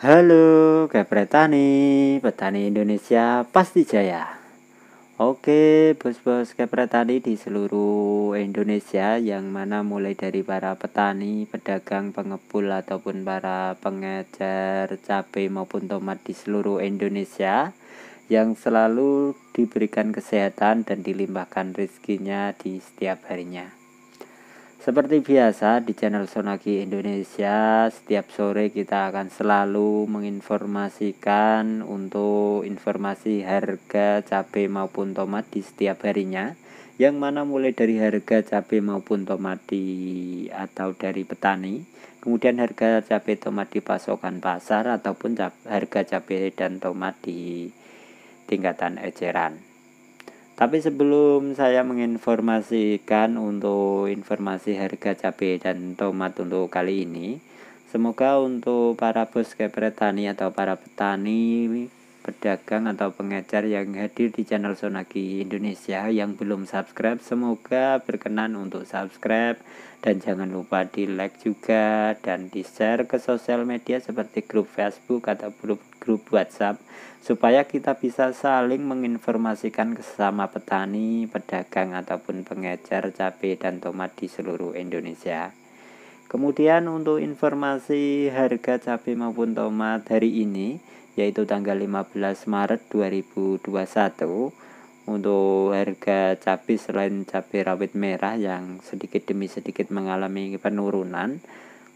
Halo Kepretani, petani Indonesia pasti jaya. Oke, bos-bos kepretani di seluruh Indonesia yang mana mulai dari para petani, pedagang, pengepul ataupun para pengejar cabai maupun tomat di seluruh Indonesia yang selalu diberikan kesehatan dan dilimpahkan rezekinya di setiap harinya. Seperti biasa di channel Sonagi Indonesia, setiap sore kita akan selalu menginformasikan untuk informasi harga cabai maupun tomat di setiap harinya. Yang mana mulai dari harga cabai maupun tomat di atau dari petani, kemudian harga cabai tomat di pasokan pasar ataupun harga cabai dan tomat di tingkatan eceran. Tapi sebelum saya menginformasikan untuk informasi harga cabai dan tomat untuk kali ini, semoga untuk para bos kepretani atau para petani pedagang atau pengecer yang hadir di channel Sonaki Indonesia yang belum subscribe semoga berkenan untuk subscribe dan jangan lupa di like juga dan di share ke sosial media seperti grup Facebook atau grup grup WhatsApp supaya kita bisa saling menginformasikan sesama petani, pedagang ataupun pengecer cabai dan tomat di seluruh Indonesia. Kemudian untuk informasi harga cabai maupun tomat hari ini yaitu tanggal 15 Maret 2021 untuk harga cabai selain cabai rawit merah yang sedikit demi sedikit mengalami penurunan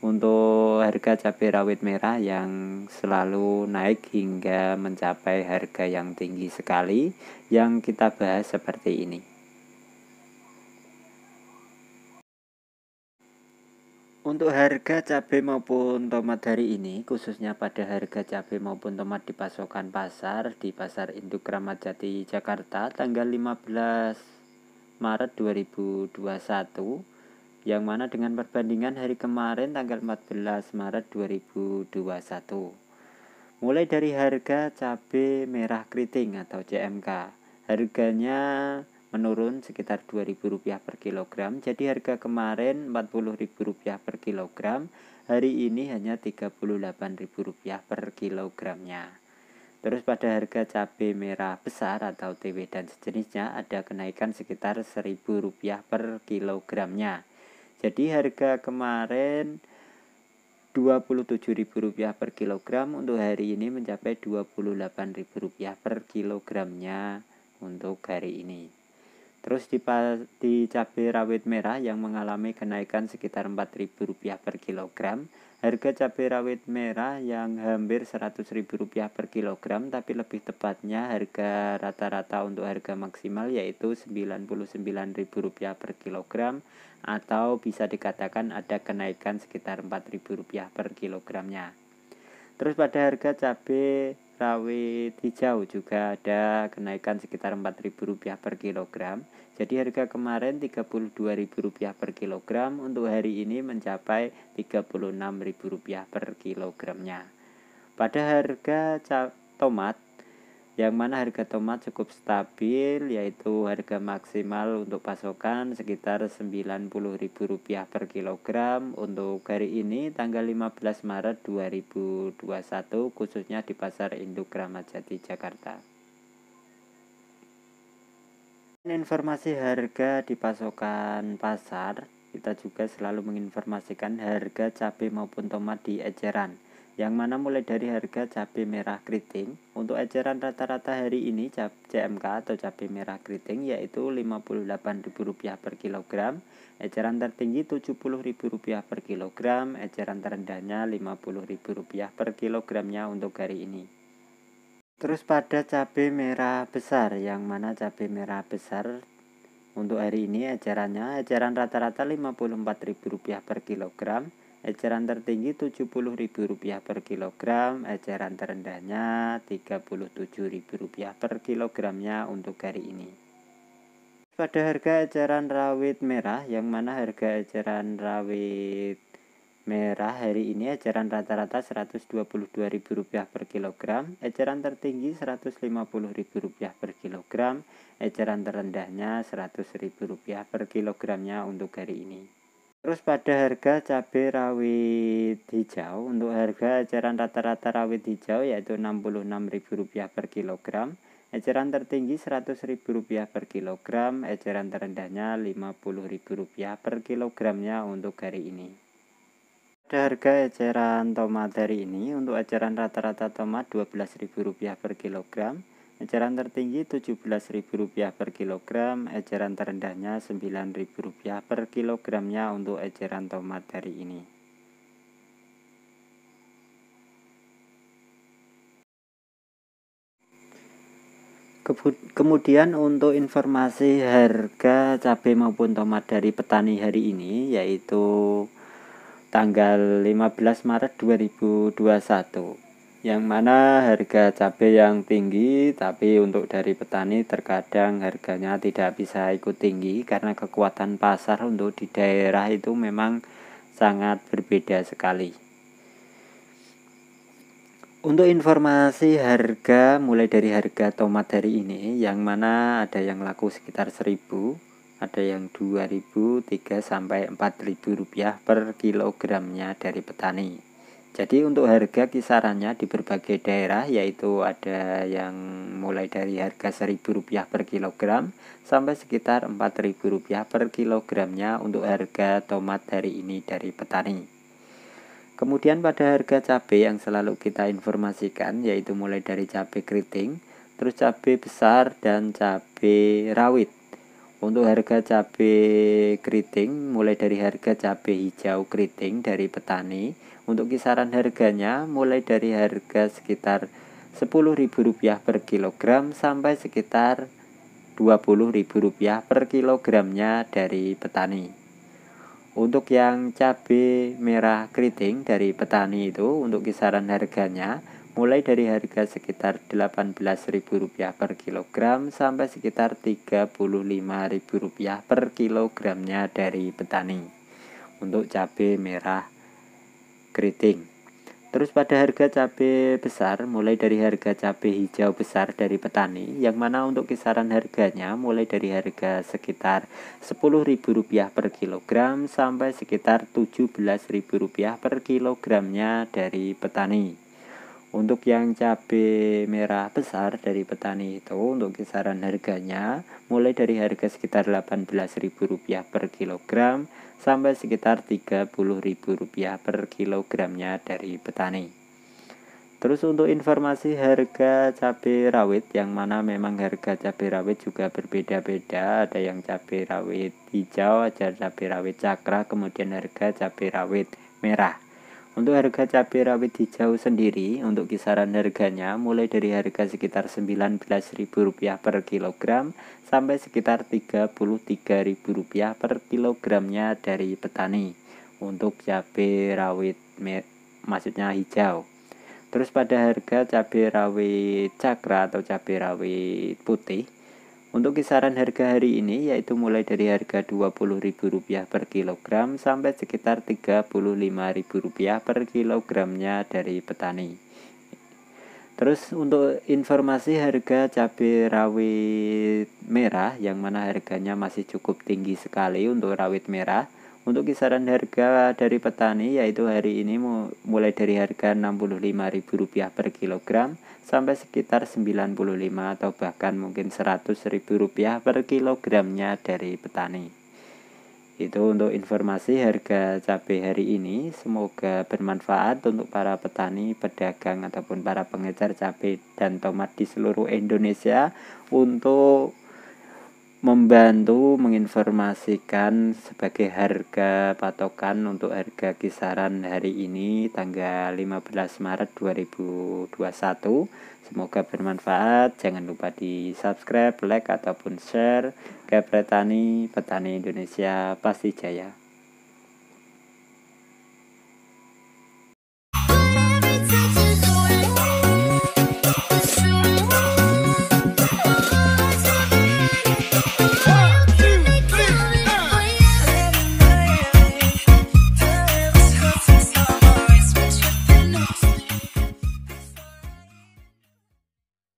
untuk harga cabai rawit merah yang selalu naik hingga mencapai harga yang tinggi sekali yang kita bahas seperti ini. Untuk harga cabai maupun tomat hari ini, khususnya pada harga cabai maupun tomat di pasokan pasar di Pasar Induk Kramat Jati Jakarta tanggal 15 Maret 2021 yang mana dengan perbandingan hari kemarin tanggal 14 Maret 2021. Mulai dari harga cabai merah keriting atau CMK. Harganya menurun sekitar Rp2.000 per kilogram. Jadi harga kemarin Rp40.000 per kilogram, hari ini hanya Rp38.000 per kilogramnya. Terus pada harga cabai merah besar atau TW dan sejenisnya ada kenaikan sekitar Rp1.000 per kilogramnya. Jadi harga kemarin Rp27.000 per kilogram untuk hari ini mencapai Rp28.000 per kilogramnya untuk hari ini. Terus di, di cabai rawit merah yang mengalami kenaikan sekitar Rp4.000 per kilogram. Harga cabai rawit merah yang hampir Rp100.000 per kilogram tapi lebih tepatnya harga rata-rata untuk harga maksimal yaitu Rp99.000 per kilogram atau bisa dikatakan ada kenaikan sekitar Rp4.000 per kilogramnya. Terus pada harga cabai rawit hijau juga ada kenaikan sekitar Rp4.000 per kilogram. Jadi harga kemarin Rp32.000 per kilogram, untuk hari ini mencapai Rp36.000 per kilogramnya. Pada harga tomat yang mana harga tomat cukup stabil yaitu harga maksimal untuk pasokan sekitar Rp90.000 per kilogram untuk hari ini tanggal 15 Maret 2021 khususnya di Pasar Induk Ramadjati Jati Jakarta. Informasi harga di pasokan pasar, kita juga selalu menginformasikan harga cabai maupun tomat di eceran yang mana mulai dari harga cabai merah keriting. Untuk eceran rata-rata hari ini CMK atau cabai merah keriting yaitu Rp58.000 per kilogram, eceran tertinggi Rp70.000 per kilogram, eceran terendahnya Rp50.000 per kilogramnya untuk hari ini. Terus pada cabai merah besar, yang mana cabai merah besar untuk hari ini ecerannya eceran rata-rata Rp54.000 per kilogram, Eceran tertinggi Rp70.000 per kilogram, eceran terendahnya Rp37.000 per kilogramnya untuk hari ini. Pada harga eceran rawit merah, yang mana harga eceran rawit merah hari ini eceran rata-rata Rp122.000 per kilogram, eceran tertinggi Rp150.000 per kilogram, eceran terendahnya Rp100.000 per kilogramnya untuk hari ini. Terus pada harga cabai rawit hijau untuk harga eceran rata-rata rawit hijau yaitu Rp66.000 per kilogram. Eceran tertinggi Rp100.000 per kilogram, eceran terendahnya Rp50.000 per kilogramnya untuk hari ini. Pada harga eceran tomat hari ini untuk eceran rata-rata tomat Rp12.000 per kilogram, Eceran tertinggi Rp17.000 per kilogram, eceran terendahnya Rp9.000 per kilogramnya untuk eceran tomat dari ini. Kemudian untuk informasi harga cabai maupun tomat dari petani hari ini yaitu tanggal 15 Maret 2021 yang mana harga cabai yang tinggi tapi untuk dari petani terkadang harganya tidak bisa ikut tinggi karena kekuatan pasar untuk di daerah itu memang sangat berbeda sekali untuk informasi harga mulai dari harga tomat hari ini yang mana ada yang laku sekitar 1000 ada yang 2000 3 sampai 4000 rupiah per kilogramnya dari petani jadi untuk harga kisarannya di berbagai daerah yaitu ada yang mulai dari harga Rp1.000 per kilogram sampai sekitar Rp4.000 per kilogramnya untuk harga tomat dari ini dari petani. Kemudian pada harga cabai yang selalu kita informasikan yaitu mulai dari cabai keriting, terus cabai besar dan cabai rawit. Untuk harga cabai keriting mulai dari harga cabai hijau keriting dari petani untuk kisaran harganya mulai dari harga sekitar Rp10.000 per kilogram sampai sekitar Rp20.000 per kilogramnya dari petani. Untuk yang cabai merah keriting dari petani itu untuk kisaran harganya mulai dari harga sekitar Rp18.000 per kilogram sampai sekitar Rp35.000 per kilogramnya dari petani untuk cabai merah keriting. Terus pada harga cabai besar mulai dari harga cabai hijau besar dari petani yang mana untuk kisaran harganya mulai dari harga sekitar Rp10.000 per kilogram sampai sekitar Rp17.000 per kilogramnya dari petani. Untuk yang cabai merah besar dari petani itu untuk kisaran harganya mulai dari harga sekitar Rp18.000 per kilogram sampai sekitar Rp30.000 per kilogramnya dari petani. Terus untuk informasi harga cabai rawit yang mana memang harga cabai rawit juga berbeda-beda Ada yang cabai rawit hijau, ada cabai rawit cakra, kemudian harga cabai rawit merah untuk harga cabai rawit hijau sendiri, untuk kisaran harganya mulai dari harga sekitar Rp19.000 per kilogram sampai sekitar Rp33.000 per kilogramnya dari petani untuk cabai rawit maksudnya hijau. Terus pada harga cabai rawit cakra atau cabai rawit putih untuk kisaran harga hari ini yaitu mulai dari harga Rp20.000 per kilogram sampai sekitar Rp35.000 per kilogramnya dari petani. Terus untuk informasi harga cabai rawit merah yang mana harganya masih cukup tinggi sekali untuk rawit merah untuk kisaran harga dari petani yaitu hari ini mulai dari harga Rp65.000 per kilogram sampai sekitar 95 atau bahkan mungkin Rp100.000 per kilogramnya dari petani. Itu untuk informasi harga cabai hari ini. Semoga bermanfaat untuk para petani, pedagang ataupun para pengejar cabai dan tomat di seluruh Indonesia untuk membantu menginformasikan sebagai harga patokan untuk harga kisaran hari ini tanggal 15 Maret 2021. Semoga bermanfaat. Jangan lupa di subscribe, like ataupun share ke petani petani Indonesia pasti jaya.